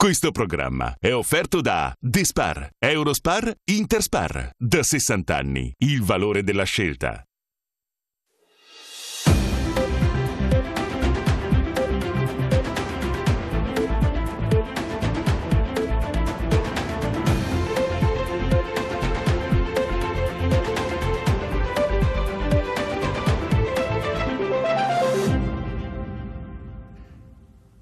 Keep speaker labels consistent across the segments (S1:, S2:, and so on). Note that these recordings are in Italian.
S1: Questo programma è offerto da Dispar, Eurospar, Interspar. Da 60 anni il valore della scelta.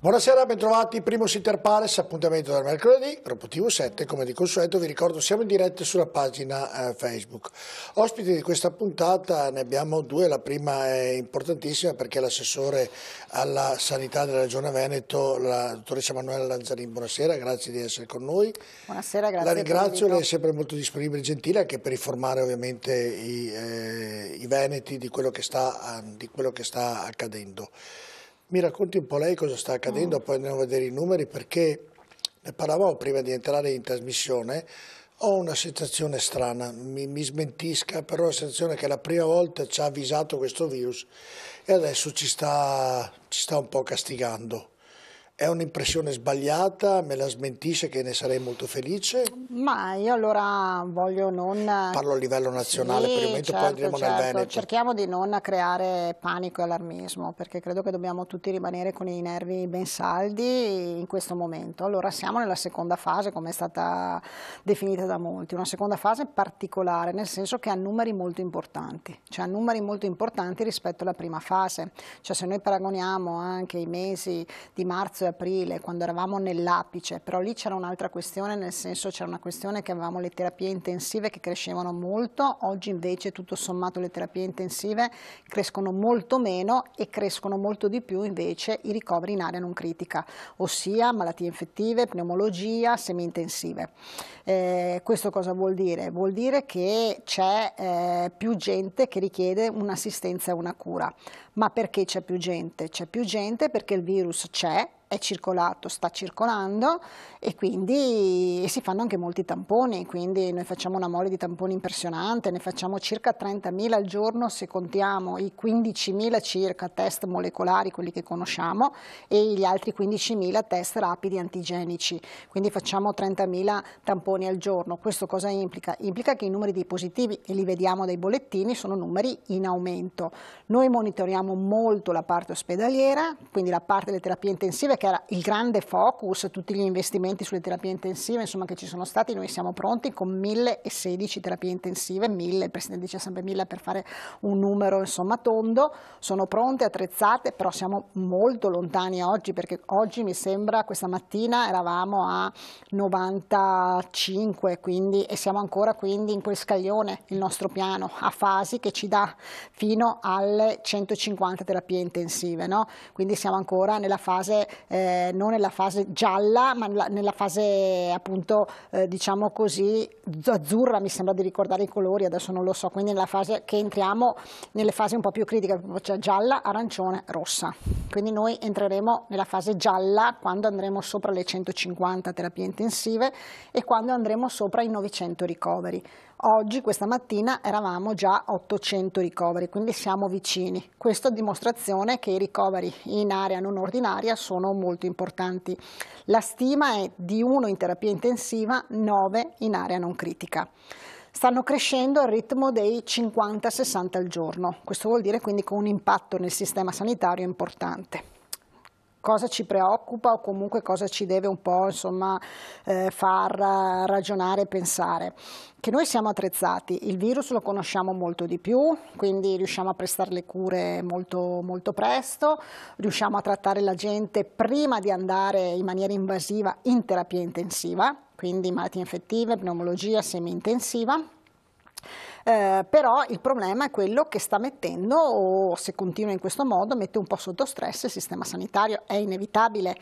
S1: Buonasera, bentrovati, primo Sitter Palace, appuntamento del mercoledì, Robo TV 7, come di consueto vi ricordo siamo in diretta sulla pagina eh, Facebook. Ospiti di questa puntata ne abbiamo due, la prima è importantissima perché è l'assessore alla sanità della Regione Veneto, la dottoressa Manuela Lanzarin, buonasera, grazie di essere con noi.
S2: Buonasera, grazie. La ringrazio, lei è sempre
S1: molto disponibile e gentile anche per informare ovviamente i, eh, i veneti di quello che sta, di quello che sta accadendo. Mi racconti un po' lei cosa sta accadendo, mm. poi andiamo a vedere i numeri perché ne parlavamo prima di entrare in trasmissione. Ho una sensazione strana, mi, mi smentisca, però la sensazione che la prima volta ci ha avvisato questo virus e adesso ci sta, ci sta un po' castigando. È un'impressione sbagliata, me la smentisce che ne sarei molto felice?
S2: Ma io allora voglio non... Parlo a livello nazionale, sì, per il momento certo, poi andremo certo. nel Veneto. Cerchiamo di non creare panico e allarmismo, perché credo che dobbiamo tutti rimanere con i nervi ben saldi in questo momento. Allora siamo nella seconda fase, come è stata definita da molti, una seconda fase particolare, nel senso che ha numeri molto importanti, cioè ha numeri molto importanti rispetto alla prima fase. Cioè se noi paragoniamo anche i mesi di marzo aprile, quando eravamo nell'apice, però lì c'era un'altra questione, nel senso c'era una questione che avevamo le terapie intensive che crescevano molto, oggi invece tutto sommato le terapie intensive crescono molto meno e crescono molto di più invece i ricoveri in area non critica, ossia malattie infettive, pneumologia, semi-intensive. Eh, questo cosa vuol dire? Vuol dire che c'è eh, più gente che richiede un'assistenza e una cura. Ma perché c'è più gente? C'è più gente perché il virus c'è, è circolato, sta circolando e quindi si fanno anche molti tamponi, quindi noi facciamo una mole di tamponi impressionante, ne facciamo circa 30.000 al giorno se contiamo i 15.000 circa test molecolari, quelli che conosciamo, e gli altri 15.000 test rapidi antigenici, quindi facciamo 30.000 tamponi al giorno. Questo cosa implica? Implica che i numeri dei positivi, e li vediamo dai bollettini, sono numeri in aumento. Noi monitoriamo molto la parte ospedaliera, quindi la parte delle terapie intensive che era il grande focus, tutti gli investimenti sulle terapie intensive, insomma che ci sono stati, noi siamo pronti con 1016 terapie intensive, 1000, il Presidente dice sempre 1000 per fare un numero insomma tondo, sono pronte, attrezzate, però siamo molto lontani oggi perché oggi mi sembra questa mattina eravamo a 95 quindi, e siamo ancora quindi in quel scaglione, il nostro piano a fasi che ci dà fino alle 150 terapie intensive, no? quindi siamo ancora nella fase eh, non nella fase gialla, ma nella fase appunto, eh, diciamo così, azzurra, mi sembra di ricordare i colori, adesso non lo so, quindi nella fase che entriamo nelle fasi un po' più critiche, cioè gialla, arancione, rossa. Quindi noi entreremo nella fase gialla quando andremo sopra le 150 terapie intensive e quando andremo sopra i 900 ricoveri. Oggi, questa mattina, eravamo già 800 ricoveri, quindi siamo vicini. Questo a dimostrazione che i ricoveri in area non ordinaria sono molto importanti. La stima è di 1 in terapia intensiva, 9 in area non critica stanno crescendo al ritmo dei 50-60 al giorno. Questo vuol dire quindi con un impatto nel sistema sanitario importante cosa ci preoccupa o comunque cosa ci deve un po' insomma, eh, far ragionare e pensare. Che noi siamo attrezzati, il virus lo conosciamo molto di più, quindi riusciamo a prestare le cure molto, molto presto, riusciamo a trattare la gente prima di andare in maniera invasiva in terapia intensiva, quindi malattie infettive, pneumologia semi-intensiva eh, però il problema è quello che sta mettendo, o se continua in questo modo, mette un po' sotto stress il sistema sanitario, è inevitabile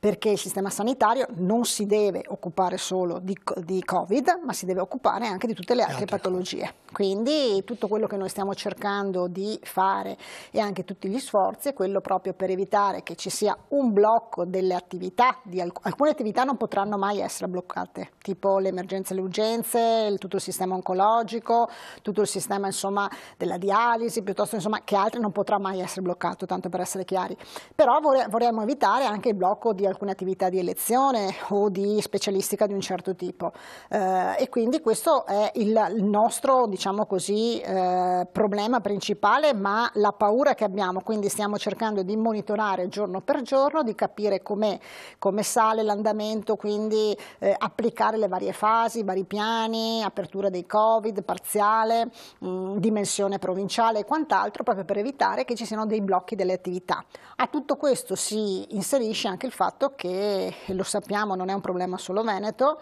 S2: perché il sistema sanitario non si deve occupare solo di, di Covid, ma si deve occupare anche di tutte le altre, altre patologie. Quindi tutto quello che noi stiamo cercando di fare e anche tutti gli sforzi è quello proprio per evitare che ci sia un blocco delle attività, alc alcune attività non potranno mai essere bloccate, tipo le emergenze e le urgenze, il, tutto il sistema oncologico, tutto il sistema insomma, della dialisi, piuttosto insomma, che altre non potrà mai essere bloccato, tanto per essere chiari. Però vorremmo evitare anche il blocco di alcune attività di elezione o di specialistica di un certo tipo eh, e quindi questo è il, nostro diciamo così, eh, problema principale ma la paura che abbiamo quindi stiamo cercando di monitorare giorno per giorno di capire come com sale l'andamento quindi eh, applicare le varie fasi, i vari piani, apertura dei covid, parziale, mh, mm, dimensione provinciale e quant'altro proprio per evitare che ci siano dei blocchi delle attività. A tutto questo si inserisce anche il fatto fatto che, lo sappiamo, non è un problema solo veneto,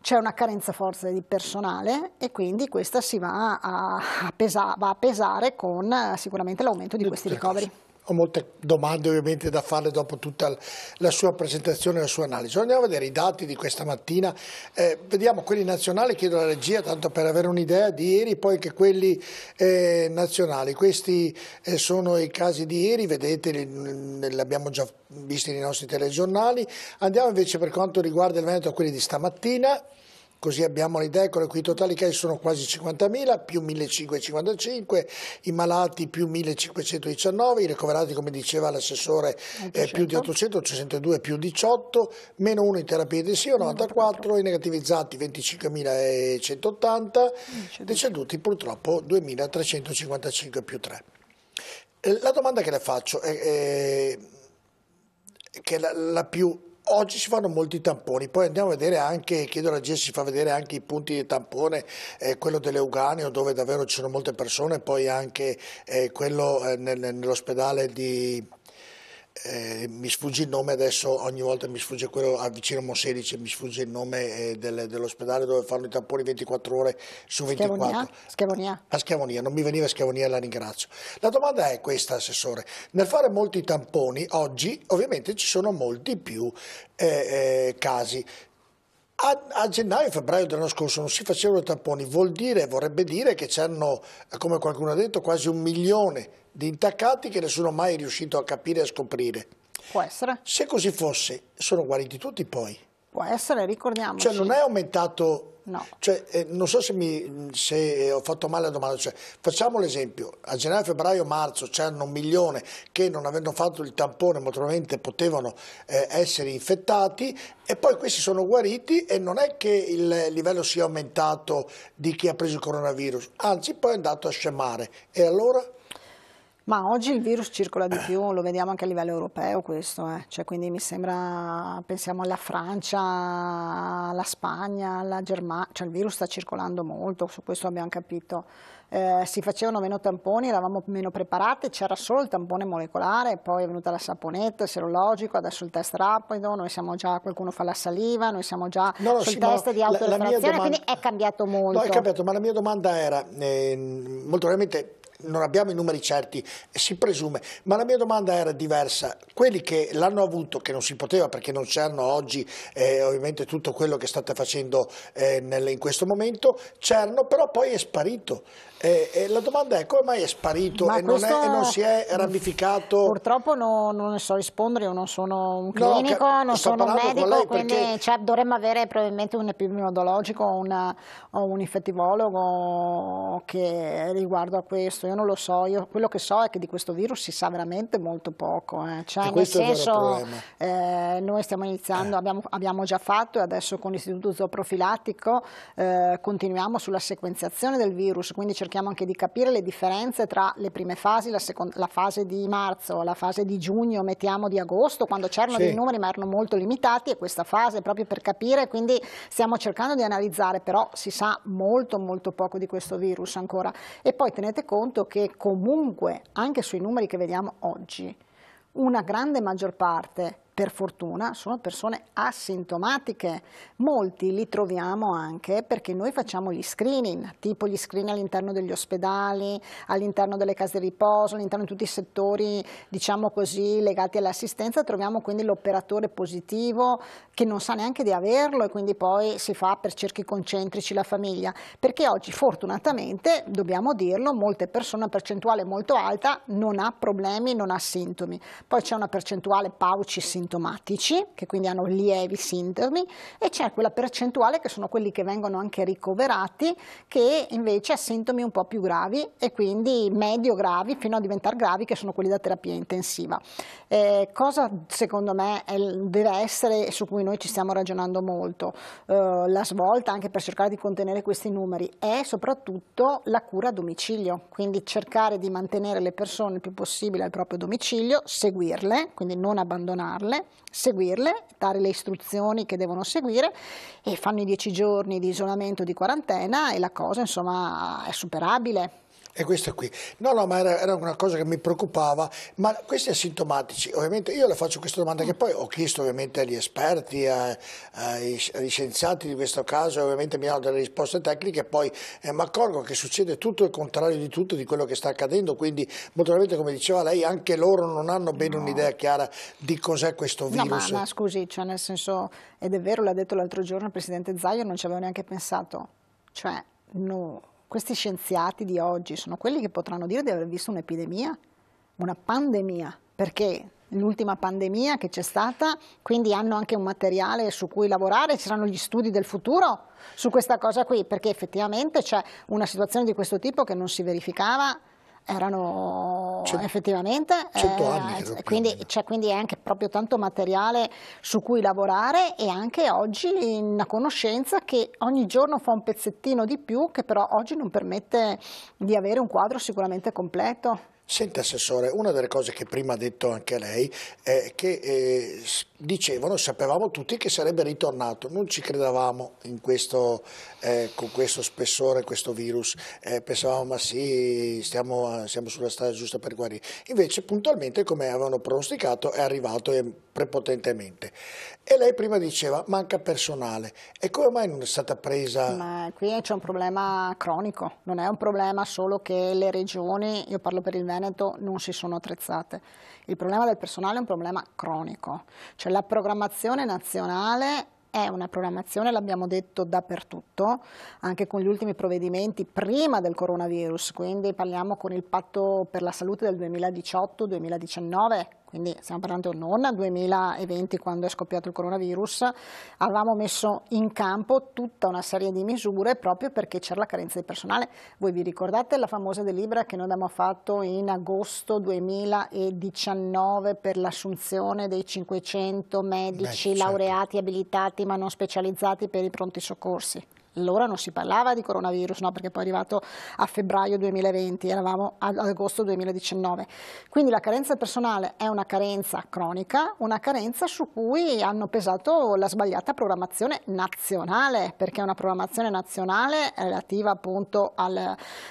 S2: c'è una carenza forza di personale e quindi questa si va a, pesa, va a pesare con sicuramente l'aumento di questi ricoveri
S1: ho molte domande ovviamente da fare dopo tutta la sua presentazione e la sua analisi. Andiamo a vedere i dati di questa mattina, eh, vediamo quelli nazionali, chiedo alla regia tanto per avere un'idea di ieri, poi che quelli eh, nazionali. Questi eh, sono i casi di ieri, vedete, li, mm, li abbiamo già visti nei nostri telegiornali. Andiamo invece per quanto riguarda il Veneto a quelli di stamattina così abbiamo le ecco le cui totali che sono quasi 50.000, più 1.555, i malati più 1.519, i ricoverati come diceva l'assessore eh, più di 800, 802 più 18, meno 1 in terapia intensiva 94, i negativizzati 25.180, deceduti purtroppo 2.355 più 3. Eh, la domanda che le faccio è, è che è la, la più Oggi si fanno molti tamponi, poi andiamo a vedere anche, chiedo alla GES, si fa vedere anche i punti di tampone, eh, quello dell'Euganeo dove davvero ci sono molte persone, poi anche eh, quello eh, nell'ospedale di eh, mi sfugge il nome adesso, ogni volta mi sfugge quello a vicino Monselice, mi sfugge il nome eh, del, dell'ospedale dove fanno i tamponi 24 ore su 24. Schiavonia? Schiavonia. A Schiavonia, non mi veniva Schiavonia, la ringrazio. La domanda è questa, Assessore. Nel fare molti tamponi, oggi ovviamente ci sono molti più eh, eh casi. A, a, gennaio e febbraio dell'anno scorso non si facevano tamponi, vuol dire, vorrebbe dire che c'erano, come qualcuno ha detto, quasi un milione di intaccati che nessuno mai è riuscito a capire e a scoprire. Può essere. Se così fosse, sono guariti tutti poi.
S2: Può essere, ricordiamoci. Cioè non
S1: è aumentato... No. Cioè, eh, non so se, mi, se, eh, ho fatto male la domanda, cioè, facciamo l'esempio, a gennaio, febbraio, marzo c'erano un milione che non avendo fatto il tampone molto probabilmente potevano eh, essere infettati e poi questi sono guariti e non è che il livello sia aumentato di chi ha preso il coronavirus, anzi poi è andato a scemare e allora ma oggi il virus
S2: circola di più, lo vediamo anche a livello europeo questo, eh. cioè, quindi mi sembra, pensiamo alla Francia, alla Spagna, alla Germania, cioè il virus sta circolando molto, su questo abbiamo capito. Eh, si facevano meno tamponi, eravamo meno preparati, c'era solo il tampone molecolare, poi è venuta la saponetta, il serologico, adesso il test rapido, noi siamo già, qualcuno fa la saliva, noi siamo già no, sul sì, test di autoestrazione, quindi è cambiato molto. No, è cambiato,
S1: ma la mia domanda era, eh, molto probabilmente non abbiamo i numeri certi, eh, si presume, ma la mia domanda era diversa. Quelli che l'hanno avuto, che non si poteva perché non c'erano oggi eh, ovviamente tutto quello che state facendo eh, nel, in questo momento, c'erano, però poi è sparito. Eh, eh, la domanda è come mai è sparito e non, è, e non, si è ramificato?
S2: Purtroppo no, non ne so rispondere, io non sono un clinico, no, non sono un medico, quindi cioè, dovremmo avere probabilmente un epidemiologico o un infettivologo che riguardo a questo io non lo so, io, quello che so è che di questo virus si sa veramente molto poco, eh. cioè, cioè nel senso eh, noi stiamo iniziando, eh. abbiamo, abbiamo, già fatto e adesso con l'istituto zooprofilattico eh, continuiamo sulla sequenziazione del virus, quindi cerchiamo anche di capire le differenze tra le prime fasi, la, la fase di marzo, la fase di giugno, mettiamo di agosto, quando c'erano sì. dei numeri ma erano molto limitati e questa fase proprio per capire, quindi stiamo cercando di analizzare, però si sa molto molto poco di questo virus ancora e poi tenete conto fatto che comunque anche sui numeri che vediamo oggi, una grande maggior parte per fortuna sono persone asintomatiche. Molti li troviamo anche perché noi facciamo gli screening, tipo gli screening all'interno degli ospedali, all'interno delle case di riposo, all'interno di tutti i settori, diciamo così, legati all'assistenza, troviamo quindi l'operatore positivo che non sa neanche di averlo e quindi poi si fa per cerchi concentrici la famiglia, perché oggi fortunatamente, dobbiamo dirlo, molte persone, una percentuale molto alta, non ha problemi, non ha sintomi. Poi c'è una percentuale pauci sintomi asintomatici, che quindi hanno lievi sintomi, e c'è quella percentuale che sono quelli che vengono anche ricoverati, che invece ha sintomi un po' più gravi e quindi medio gravi fino a diventare gravi, che sono quelli da terapia intensiva. Eh, cosa secondo me è, deve essere, e su cui noi ci stiamo ragionando molto, eh, la svolta anche per cercare di contenere questi numeri, è soprattutto la cura a domicilio, quindi cercare di mantenere le persone il più possibile al proprio domicilio, seguirle, quindi non abbandonarle persone, seguirle, dare le istruzioni che devono seguire e fanno i dieci giorni di isolamento, di quarantena e la cosa insomma è superabile
S1: è questo qui. No, no, ma era, era, una cosa che mi preoccupava, ma questi asintomatici, ovviamente io le faccio questa domanda che poi ho chiesto ovviamente agli esperti, a, ai, agli scienziati di questo caso, e ovviamente mi danno delle risposte tecniche, poi eh, mi accorgo che succede tutto il contrario di tutto, di quello che sta accadendo, quindi molto probabilmente come diceva lei, anche loro non hanno bene no. un'idea chiara di cos'è questo virus. No, ma, ma
S2: scusi, cioè nel senso, ed è vero, l'ha detto l'altro giorno il Presidente Zaio, non ci avevo neanche pensato, cioè no questi scienziati di oggi sono quelli che potranno dire di aver visto un'epidemia, una pandemia, perché l'ultima pandemia che c'è stata, quindi hanno anche un materiale su cui lavorare, ci saranno gli studi del futuro su questa cosa qui, perché effettivamente c'è una situazione di questo tipo che non si verificava erano Cent effettivamente... 100 eh, anni. Era, ecco, quindi c'è quindi anche proprio tanto materiale su cui lavorare e anche oggi una conoscenza che ogni giorno fa un pezzettino di più che però oggi non permette di avere un quadro sicuramente completo.
S1: Senta Assessore, una delle cose che prima ha detto anche lei è che eh, dicevano, sapevamo tutti che sarebbe ritornato, non ci credevamo in questo, eh, con questo spessore, questo virus, eh, pensavamo ma sì, stiamo, siamo sulla strada giusta per guarire, invece puntualmente come avevano pronosticato è arrivato eh, prepotentemente e lei prima diceva manca personale e come mai non è stata presa?
S2: Ma qui c'è un problema cronico, non è un problema solo che le regioni, io parlo per il Veneto, Veneto non si sono attrezzate. Il problema del personale è un problema cronico, cioè la programmazione nazionale è una programmazione, l'abbiamo detto dappertutto, anche con gli ultimi provvedimenti prima del coronavirus, quindi parliamo con il patto per la salute del 2018-2019 quindi stiamo parlando non a 2020 quando è scoppiato il coronavirus, avevamo messo in campo tutta una serie di misure proprio perché c'era la carenza di personale. Voi vi ricordate la famosa delibera che noi abbiamo fatto in agosto 2019 per l'assunzione dei 500 medici Beh, certo. laureati, abilitati ma non specializzati per i pronti soccorsi? allora non si parlava di coronavirus, no? perché poi è arrivato a febbraio 2020, eravamo ad agosto 2019. Quindi la carenza personale è una carenza cronica, una carenza su cui hanno pesato la sbagliata programmazione nazionale, perché è una programmazione nazionale relativa appunto al,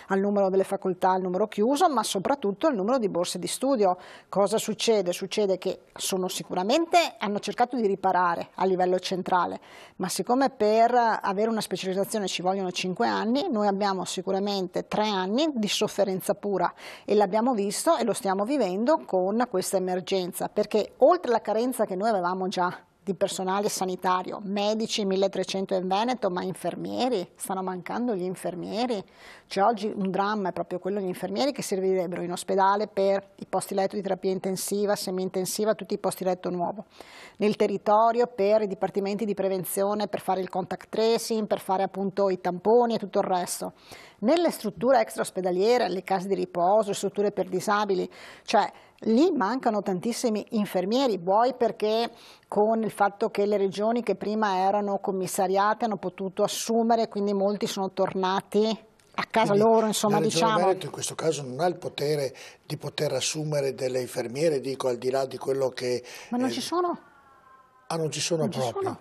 S2: al numero delle facoltà, al numero chiuso, ma soprattutto al numero di borse di studio. Cosa succede? Succede che sono sicuramente, hanno cercato di riparare a livello centrale, ma siccome per avere una specializzazione specializzazione ci vogliono 5 anni, noi abbiamo sicuramente 3 anni di sofferenza pura e l'abbiamo visto e lo stiamo vivendo con questa emergenza, perché oltre alla carenza che noi avevamo già di personale sanitario, medici 1300 in Veneto, ma infermieri, stanno mancando gli infermieri. C'è oggi un dramma, è proprio quello degli infermieri che servirebbero in ospedale per i posti letto di terapia intensiva, semi-intensiva, tutti i posti letto nuovo. Nel territorio per i dipartimenti di prevenzione, per fare il contact tracing, per fare appunto i tamponi e tutto il resto nelle strutture extra ospedaliere, le case di riposo, strutture per disabili, cioè lì mancano tantissimi infermieri, vuoi perché con il fatto che le regioni che prima erano commissariate hanno potuto assumere, quindi molti sono tornati a casa Quindi, loro, insomma, diciamo. Veneto in
S1: questo caso non ha il potere di poter assumere delle infermiere, dico, al di là di quello che... Ma non eh... ci sono? Ah, non ci sono non proprio. Ci sono.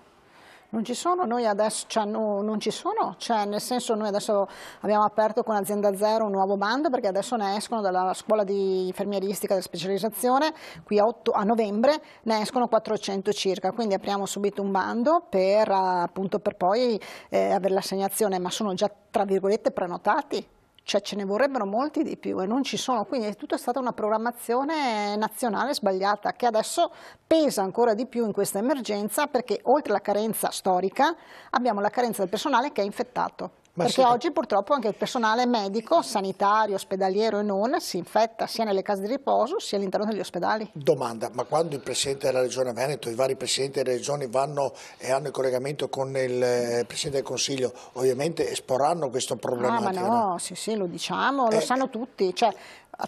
S2: Non ci sono, noi adesso cioè, no, non ci sono, cioè, nel senso noi adesso abbiamo aperto con Azienda Zero un nuovo bando perché adesso ne escono dalla scuola di infermieristica di specializzazione, qui a, otto, a, novembre ne escono 400 circa, quindi apriamo subito un bando per, appunto, per poi eh, avere l'assegnazione, ma sono già tra virgolette prenotati cioè ce ne vorrebbero molti di più e non ci sono, quindi è tutta stata una programmazione nazionale sbagliata che adesso pesa ancora di più in questa emergenza perché oltre alla carenza storica abbiamo la carenza del personale che è infettato. Ma Perché se... oggi purtroppo anche il personale medico, sanitario, ospedaliero e non si infetta sia nelle case di riposo sia all'interno degli
S1: ospedali. Domanda, ma quando il Presidente della Regione Veneto, i vari Presidenti delle Regioni vanno e hanno il collegamento con il eh, Presidente del Consiglio, ovviamente esporranno questo problema? Ah, ma no,
S2: no, sì sì, lo diciamo, lo eh. sanno tutti. Cioè,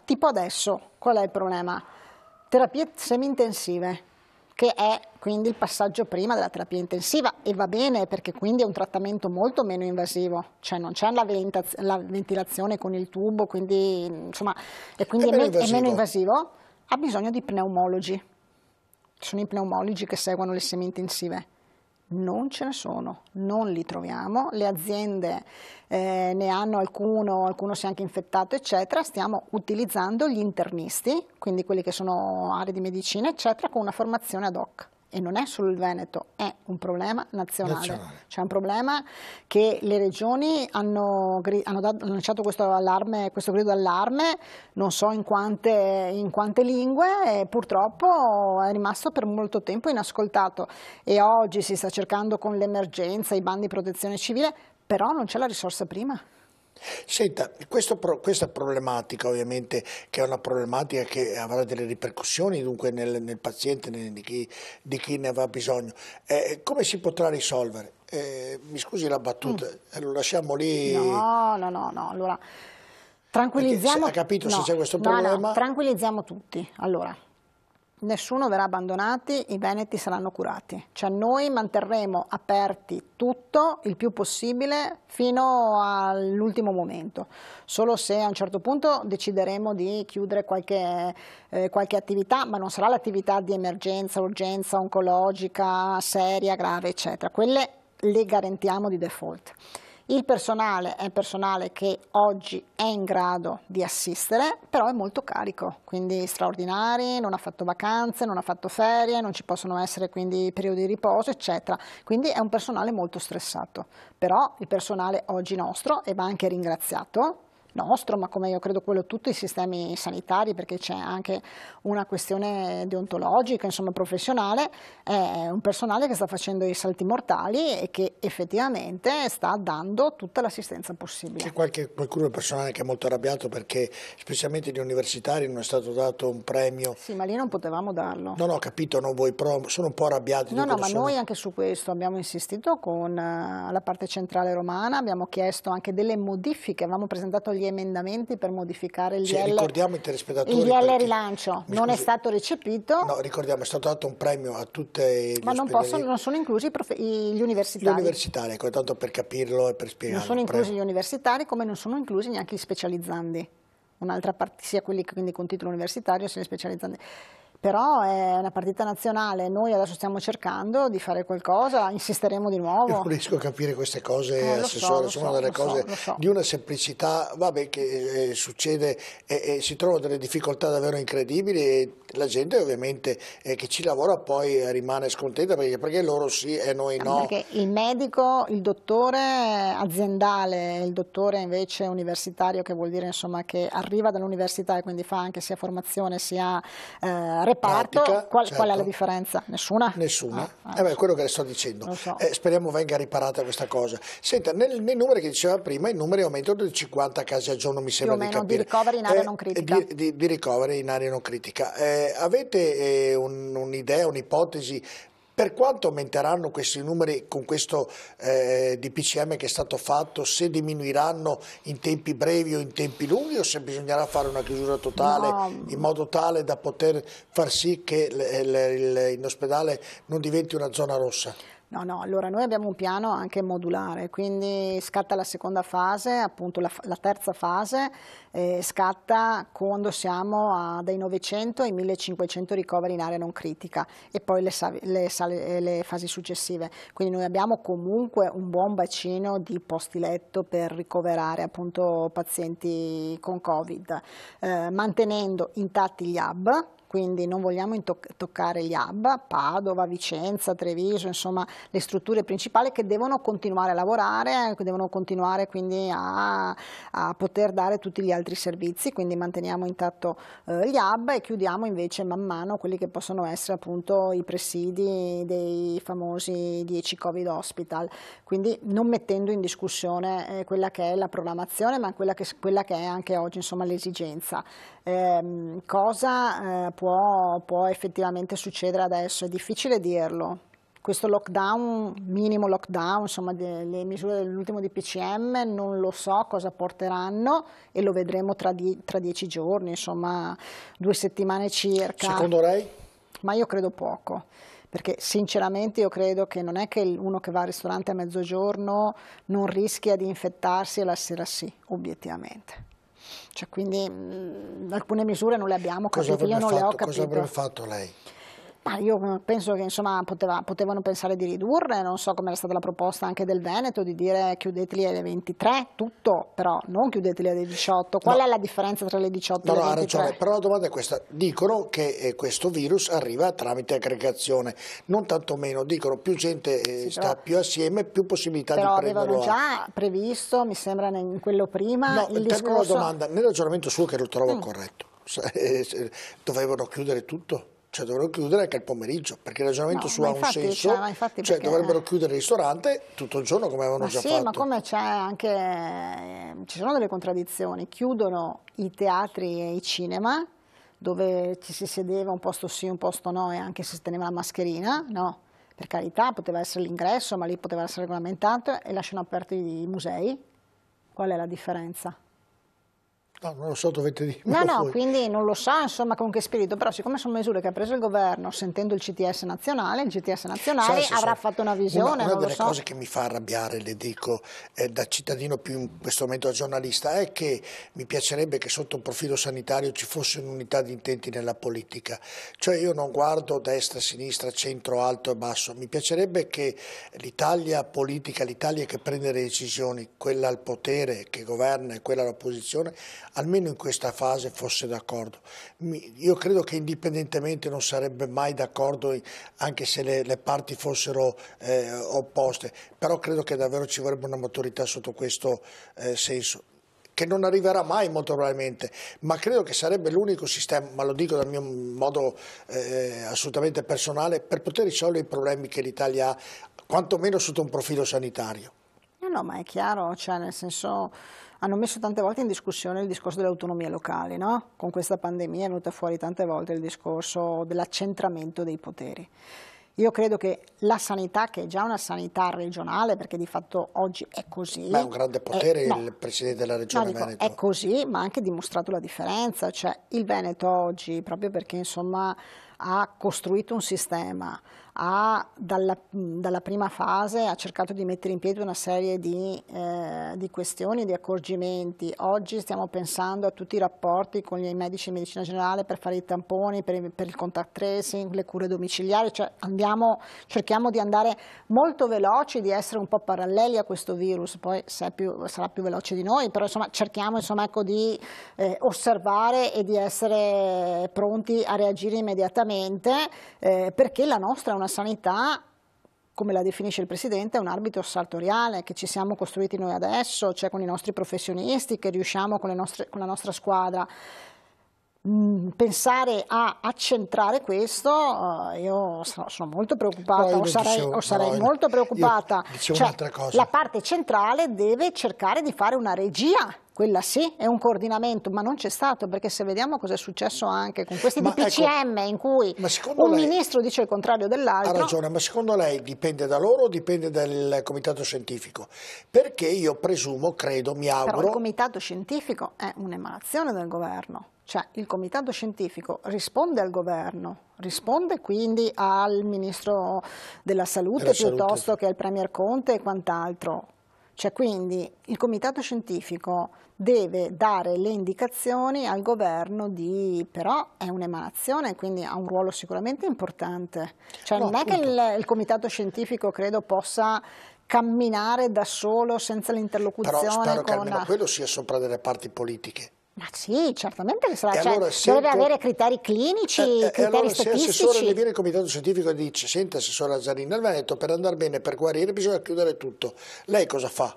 S2: tipo adesso, qual è il problema? Terapie semi-intensive che è quindi il passaggio prima della terapia intensiva e va bene perché quindi è un trattamento molto meno invasivo, cioè non c'è la, la, ventilazione con il tubo, quindi, insomma, e quindi è, meno, è, invasivo. è meno invasivo, ha bisogno di pneumologi. sono i pneumologi che seguono le semi intensive non ce ne sono, non li troviamo, le aziende eh, ne hanno alcuno, qualcuno si è anche infettato eccetera, stiamo utilizzando gli internisti, quindi quelli che sono aree di medicina eccetera, con una formazione ad hoc e non è solo il Veneto, è un problema nazionale. C'è un problema che le regioni hanno, hanno, dato, hanno lanciato questo, allarme, questo grido d'allarme, non so in quante, in quante, lingue, e purtroppo è rimasto per molto tempo inascoltato. E oggi si sta cercando con l'emergenza, i bandi di protezione civile, però non c'è la risorsa prima.
S1: Senta, questo, questa problematica ovviamente, che è una problematica che avrà delle ripercussioni dunque nel, nel paziente, nel, di, chi, di, chi, ne avrà bisogno, eh, come si potrà risolvere? Eh, mi scusi la battuta, mm. Eh, lo lasciamo lì? No,
S2: no, no, no. Allora, tranquillizziamo... Perché, ha capito no, se c'è questo problema? No, no, tranquillizziamo tutti. Allora, nessuno verrà abbandonati, i veneti saranno curati. Cioè noi manterremo aperti tutto il più possibile fino all'ultimo momento, solo se a un certo punto decideremo di chiudere qualche, eh, qualche attività, ma non sarà l'attività di emergenza, urgenza oncologica, seria, grave, eccetera. Quelle le garantiamo di default. Il personale è personale che oggi è in grado di assistere, però è molto carico, quindi straordinari, non ha fatto vacanze, non ha fatto ferie, non ci possono essere quindi periodi di riposo, eccetera. Quindi è un personale molto stressato, però il personale oggi nostro e va anche ringraziato nostro, ma come io credo quello di tutti i sistemi sanitari, perché c'è anche una questione deontologica, insomma professionale, è un personale che sta facendo i salti mortali e che effettivamente sta dando tutta l'assistenza possibile. C'è
S1: qualche, qualcuno personale che è molto arrabbiato perché specialmente gli universitari non è stato dato un premio. Sì,
S2: ma lì non potevamo darlo. No, no, ho
S1: capito, non voi, però sono un po' arrabbiati. No, no, ma sono... noi anche
S2: su questo abbiamo insistito con eh, la parte centrale romana, abbiamo chiesto anche delle modifiche, avevamo presentato gli emendamenti per modificare il cioè, DL. Ricordiamo
S1: i telespettatori. Il DL
S2: rilancio non scusi, è stato recepito. No,
S1: ricordiamo, è stato dato un premio a tutte le Ma non, possono, non,
S2: sono inclusi gli universitari. Gli universitari,
S1: ecco, tanto per capirlo e per spiegarlo. Non sono inclusi premio.
S2: gli universitari come non sono inclusi neanche gli specializzandi. Un'altra parte, sia quelli quindi con titolo universitario sia gli specializzandi però è una partita nazionale, noi adesso stiamo cercando di fare qualcosa,
S1: insisteremo di nuovo. Io non riesco a capire queste cose, eh, Assessore, so, sono so, delle cose so, di una semplicità, vabbè che eh, eh succede, eh, si trovano delle difficoltà davvero incredibili e la gente ovviamente eh, che ci lavora poi rimane scontenta perché, perché loro sì e noi no. Perché
S2: il medico, il dottore aziendale, il dottore invece universitario che vuol dire insomma che arriva dall'università e quindi fa anche sia formazione sia eh, reparto, pratica, qual, certo. qual, è la certo. differenza?
S1: Nessuna? Nessuna. Ah, ah, eh quello che le sto dicendo. So. Eh, speriamo venga riparata questa cosa. Senta, nel, nei numeri che diceva prima, i numeri aumentano di 50 casi al giorno, mi sembra di capire. di ricoveri in area eh, non critica. Di, di, di, ricoveri in area non critica. Eh, avete eh, un'idea, un un'ipotesi per quanto aumenteranno questi numeri con questo eh, DPCM che è stato fatto, se diminuiranno in tempi brevi o in tempi lunghi o se bisognerà fare una chiusura totale no. in modo tale da poter far sì che in ospedale non diventi una zona rossa?
S2: No, no, allora noi abbiamo un piano anche modulare, quindi scatta la seconda fase, appunto la, la terza fase, eh, scatta quando siamo a, dai 900 ai 1500 ricoveri in area non critica e poi le, le, sale, eh, le, fasi successive. Quindi noi abbiamo comunque un buon bacino di posti letto per ricoverare appunto pazienti con Covid, eh, mantenendo intatti gli hub quindi non vogliamo toccare gli hub, Padova, Vicenza, Treviso, insomma le strutture principali che devono continuare a lavorare, che devono continuare quindi a, a poter dare tutti gli altri servizi, quindi manteniamo intatto eh, gli hub e chiudiamo invece man mano quelli che possono essere appunto i presidi dei famosi 10 Covid Hospital, quindi non mettendo in discussione eh, quella che è la programmazione ma quella che, quella che è anche oggi l'esigenza eh, cosa eh, può, può effettivamente succedere adesso? È difficile dirlo questo lockdown, minimo lockdown, insomma le misure dell'ultimo DPCM, non lo so cosa porteranno e lo vedremo tra, die tra, dieci giorni, insomma due settimane circa. Secondo lei? Ma io credo poco. Perché sinceramente io credo che non è che uno che va al ristorante a mezzogiorno non rischia di infettarsi e la sera sì, obiettivamente. Cioè, quindi mh, mm, alcune misure non le abbiamo capite, io non fatto, le ho capite. Cosa avrebbe fatto lei? Ma io mm, penso che insomma, poteva, potevano pensare di ridurre, non so com'era stata la proposta anche del Veneto di dire chiudeteli alle 23, tutto, però non chiudeteli alle 18. Qual no. è la differenza tra le 18 no, e le 23? ragione,
S1: però la domanda è questa. Dicono che eh, questo virus arriva tramite aggregazione, non tanto meno, dicono più gente eh, sì, sta però, più assieme, più possibilità di prenderlo. Però avevano già
S2: previsto, mi sembra, in quello prima, no, il discorso... No, domanda,
S1: nel ragionamento suo che lo trovo mm. corretto, dovevano chiudere tutto? cioè dovrebbero chiudere anche il pomeriggio perché il ragionamento no, su ha un senso cioè, cioè, perché... dovrebbero chiudere il ristorante tutto il giorno come avevano ma già sì, fatto ma
S2: come c'è anche ci sono delle contraddizioni chiudono i teatri e i cinema dove ci si sedeva un posto sì un posto no e anche se si teneva la mascherina no per carità poteva essere l'ingresso ma lì poteva essere regolamentato e lasciano aperti i musei qual è la differenza?
S1: No, non lo so, dovete dire. No, no, voi.
S2: quindi non lo sa, so, insomma, con che spirito, però siccome sono misure che ha preso il governo, sentendo il CTS nazionale, il CTS nazionale sì, avrà sì, fatto una visione. Una, una delle so. cose che
S1: mi fa arrabbiare, le dico, eh, da cittadino più in questo momento da giornalista, è che mi piacerebbe che sotto un profilo sanitario ci fosse un'unità di intenti nella politica. Cioè io non guardo destra, sinistra, centro, alto e basso, mi piacerebbe che l'Italia politica, l'Italia che prende le decisioni, quella al potere, che governa e quella all'opposizione, almeno in questa fase fosse d'accordo. Io credo che indipendentemente non sarebbe mai d'accordo anche se le, le parti fossero eh, opposte, però credo che davvero ci vorrebbe una maturità sotto questo eh, senso che non arriverà mai molto probabilmente, ma credo che sarebbe l'unico sistema, ma lo dico dal mio modo eh, assolutamente personale, per poter risolvere i problemi che l'Italia ha, quantomeno sotto un profilo sanitario.
S2: No, eh no, ma è chiaro, cioè nel senso hanno messo tante volte in discussione il discorso dell'autonomia locale, no? con questa pandemia è venuto fuori tante volte il discorso dell'accentramento dei poteri. Io credo che la sanità, che è già una sanità regionale, perché di fatto oggi è così. Ma è un grande eh, potere è, no, il
S1: Presidente della Regione no, dico, Veneto. È
S2: così, ma ha anche dimostrato la differenza. Cioè, il Veneto oggi, proprio perché insomma ha costruito un sistema, ha dalla, dalla, prima fase ha cercato di mettere in piedi una serie di, eh, di, questioni, di accorgimenti. Oggi stiamo pensando a tutti i rapporti con i medici di medicina generale per fare i tamponi, per, il, per il contact tracing, le cure domiciliari, cioè andiamo, cerchiamo di andare molto veloci, di essere un po' paralleli a questo virus, poi più, sarà più veloce di noi, però insomma, cerchiamo insomma, ecco, di eh, osservare e di essere pronti a reagire immediatamente assolutamente, eh, perché la nostra è una sanità come la definisce il Presidente, è un arbitro sartoriale che ci siamo costruiti noi adesso, cioè con i nostri professionisti, che riusciamo con, nostre, con la nostra squadra. Mm, pensare a accentrare questo, eh, io sono, molto preoccupata, no, o sarei, dicevo, o sarei no, molto preoccupata. Cioè, la parte centrale deve cercare di fare una regia quella sì è un coordinamento, ma non c'è stato, perché se vediamo cosa è successo anche con questi ma DPCM ecco, in
S1: cui un lei, ministro dice il contrario dell'altro. Ha ragione, ma secondo lei dipende da loro o dipende dal comitato scientifico? Perché io presumo, credo, mi auguro... Però il comitato
S2: scientifico è un'emanazione del governo. Cioè il comitato scientifico risponde al governo, risponde quindi al ministro della salute, della piuttosto sì. che al premier Conte e quant'altro cioè, quindi il comitato scientifico deve dare le indicazioni al governo di, però è un'emanazione, quindi ha un ruolo sicuramente importante. Cioè, no, non appunto. è che il, il comitato scientifico, credo, possa camminare da solo senza l'interlocuzione Però spero con... che almeno quello
S1: sia sopra delle parti politiche
S2: ma sì, certamente che sarà. E cioè, allora, dovrebbe avere criteri clinici, eh, eh criteri allora, statistici. Se l'assessore le
S1: viene il comitato scientifico e dice, senta assessore Azzarin, il detto per andare bene, per guarire bisogna chiudere tutto, lei cosa fa?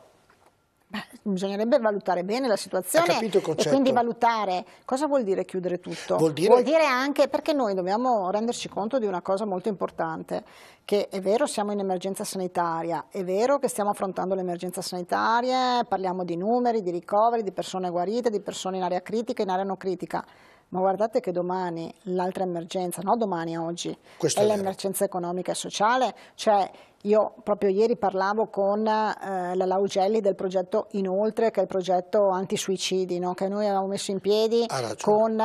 S2: bisognerebbe valutare bene la situazione e quindi valutare cosa vuol dire chiudere tutto. Vuol dire... vuol dire... anche perché noi dobbiamo renderci conto di una cosa molto importante, che è vero siamo in emergenza sanitaria, è vero che stiamo affrontando l'emergenza sanitaria, parliamo di numeri, di ricoveri, di persone guarite, di persone in area critica, in area non critica. Ma guardate che domani l'altra emergenza, no domani oggi, Questo è, è l'emergenza economica e sociale, cioè io proprio ieri parlavo con eh, la Laugelli del progetto Inoltre, che è il progetto antisuicidi, no? che noi avevamo messo in piedi con, eh,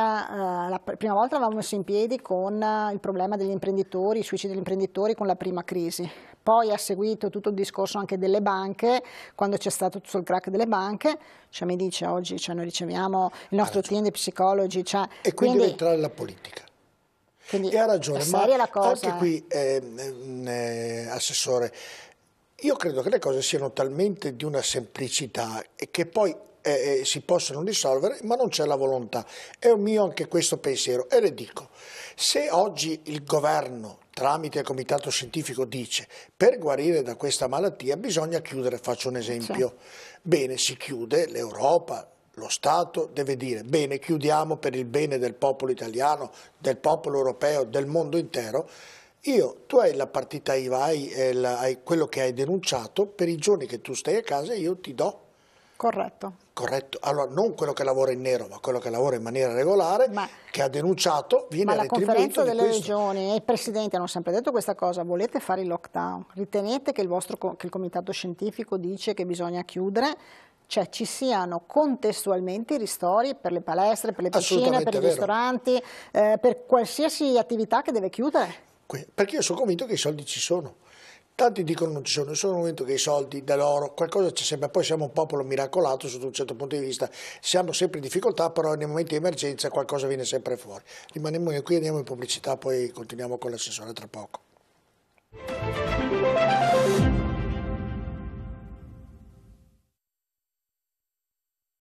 S2: la prima volta l'avevamo messo in piedi con eh, il problema degli imprenditori, i suicidi degli imprenditori con la prima crisi. Poi ha seguito tutto il discorso anche delle banche, quando c'è stato tutto il crack delle banche, cioè mi dice oggi cioè, noi riceviamo il nostro team di psicologi. Cioè, e quindi, quindi
S1: entrare la politica. Quindi e ha ragione, ma anche qui, eh, eh, Assessore, io credo che le cose siano talmente di una semplicità e che poi eh, eh si possono risolvere, ma non c'è la volontà. È un mio anche questo pensiero e le dico, se oggi il governo tramite il comitato scientifico dice per guarire da questa malattia bisogna chiudere, faccio un esempio, sì. bene si chiude l'Europa, lo Stato deve dire bene, chiudiamo per il bene del popolo italiano, del popolo europeo, del mondo intero. Io, tu hai la partita IVA, hai, eh, la, hai quello che hai denunciato, per i giorni che tu stai a casa io ti do. Corretto. Corretto. Allora, non quello che lavora in nero, ma quello che lavora in maniera regolare, ma, che ha denunciato, viene retribuito. Ma la conferenza delle
S2: regioni e il Presidente hanno sempre detto questa cosa, volete fare il lockdown, ritenete che il, vostro, che il comitato scientifico dice che bisogna chiudere, cioè ci siano contestualmente i ristori per le palestre, per le piscine, per i vero. ristoranti, eh, per qualsiasi attività che deve chiudere.
S1: Perché io sono convinto che i soldi ci sono. Tanti dicono non ci sono, io sono convinto che i soldi, da loro, qualcosa c'è sempre, poi siamo un popolo miracolato sotto un certo punto di vista, siamo sempre in difficoltà, però nei momenti di emergenza qualcosa viene sempre fuori. Rimaniamo qui, andiamo in pubblicità, poi continuiamo con l'assessore tra poco.